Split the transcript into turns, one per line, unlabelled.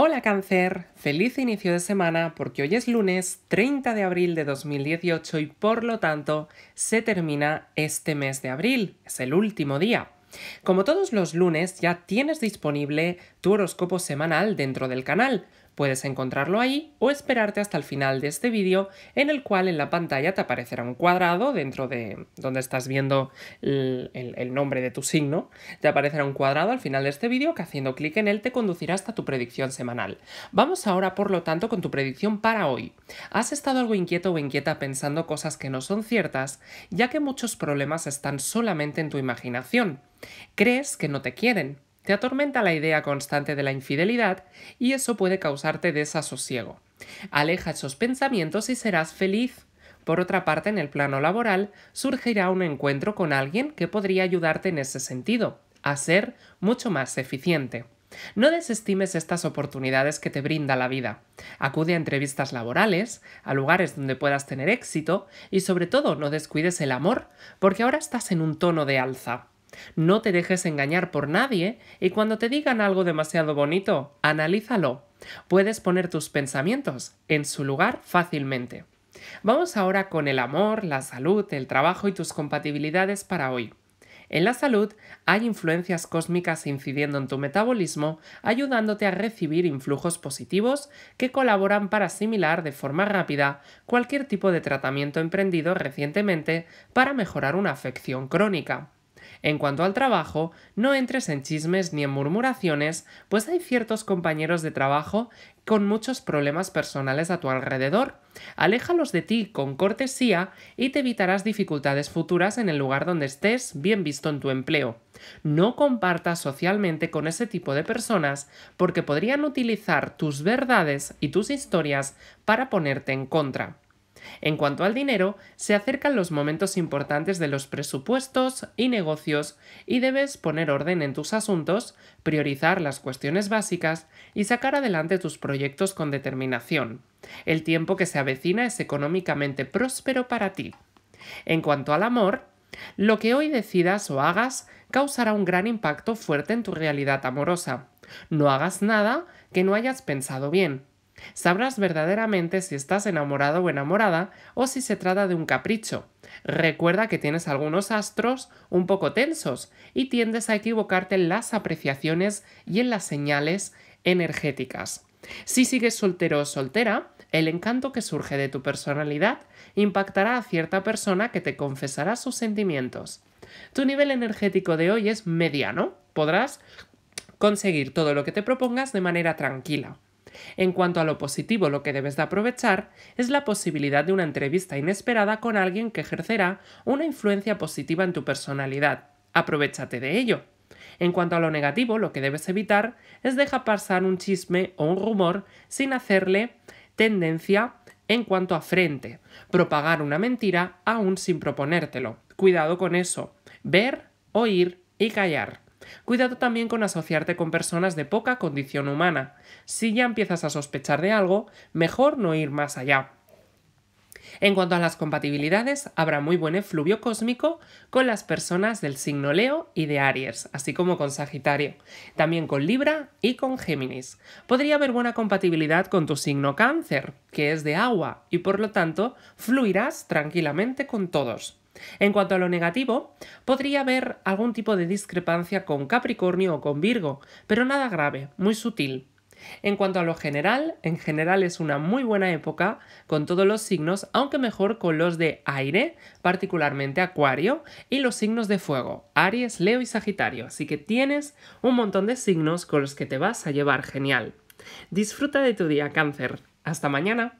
Hola cáncer, feliz inicio de semana porque hoy es lunes 30 de abril de 2018 y por lo tanto se termina este mes de abril, es el último día. Como todos los lunes ya tienes disponible tu horóscopo semanal dentro del canal, Puedes encontrarlo ahí o esperarte hasta el final de este vídeo en el cual en la pantalla te aparecerá un cuadrado dentro de donde estás viendo el, nombre de tu signo. Te aparecerá un cuadrado al final de este vídeo que haciendo clic en él te conducirá hasta tu predicción semanal. Vamos ahora por lo tanto con tu predicción para hoy. ¿Has estado algo inquieto o inquieta pensando cosas que no son ciertas, ya que muchos problemas están solamente en tu imaginación? ¿Crees que no te quieren? Te atormenta la idea constante de la infidelidad y eso puede causarte desasosiego. Aleja esos pensamientos y serás feliz. Por otra parte, en el plano laboral, surgirá un encuentro con alguien que podría ayudarte en ese sentido, a ser mucho más eficiente. No desestimes estas oportunidades que te brinda la vida. Acude a entrevistas laborales, a lugares donde puedas tener éxito y sobre todo no descuides el amor, porque ahora estás en un tono de alza. No te dejes engañar por nadie y cuando te digan algo demasiado bonito, analízalo. Puedes poner tus pensamientos en su lugar fácilmente. Vamos ahora con el amor, la salud, el trabajo y tus compatibilidades para hoy. En la salud hay influencias cósmicas incidiendo en tu metabolismo, ayudándote a recibir influjos positivos que colaboran para asimilar de forma rápida cualquier tipo de tratamiento emprendido recientemente para mejorar una afección crónica. En cuanto al trabajo, no entres en chismes ni en murmuraciones, pues hay ciertos compañeros de trabajo con muchos problemas personales a tu alrededor. Aléjalos de ti con cortesía y te evitarás dificultades futuras en el lugar donde estés bien visto en tu empleo. No compartas socialmente con ese tipo de personas porque podrían utilizar tus verdades y tus historias para ponerte en contra. En cuanto al dinero, se acercan los momentos importantes de los presupuestos y negocios y debes poner orden en tus asuntos, priorizar las cuestiones básicas y sacar adelante tus proyectos con determinación. El tiempo que se avecina es económicamente próspero para ti. En cuanto al amor, lo que hoy decidas o hagas causará un gran impacto fuerte en tu realidad amorosa. No hagas nada que no hayas pensado bien. Sabrás verdaderamente si estás enamorado o enamorada o si se trata de un capricho. Recuerda que tienes algunos astros un poco tensos y tiendes a equivocarte en las apreciaciones y en las señales energéticas. Si sigues soltero o soltera, el encanto que surge de tu personalidad impactará a cierta persona que te confesará sus sentimientos. Tu nivel energético de hoy es mediano. Podrás conseguir todo lo que te propongas de manera tranquila. En cuanto a lo positivo, lo que debes de aprovechar es la posibilidad de una entrevista inesperada con alguien que ejercerá una influencia positiva en tu personalidad. Aprovechate de ello. En cuanto a lo negativo, lo que debes evitar es dejar pasar un chisme o un rumor sin hacerle tendencia en cuanto a frente, propagar una mentira aún sin proponértelo. Cuidado con eso. Ver, oír y callar. Cuidado también con asociarte con personas de poca condición humana. Si ya empiezas a sospechar de algo, mejor no ir más allá. En cuanto a las compatibilidades, habrá muy buen efluvio cósmico con las personas del signo Leo y de Aries, así como con Sagitario, también con Libra y con Géminis. Podría haber buena compatibilidad con tu signo Cáncer, que es de agua, y por lo tanto fluirás tranquilamente con todos. En cuanto a lo negativo, podría haber algún tipo de discrepancia con Capricornio o con Virgo, pero nada grave, muy sutil. En cuanto a lo general, en general es una muy buena época con todos los signos, aunque mejor con los de aire, particularmente Acuario, y los signos de fuego, Aries, Leo y Sagitario. Así que tienes un montón de signos con los que te vas a llevar genial. Disfruta de tu día, cáncer. Hasta mañana.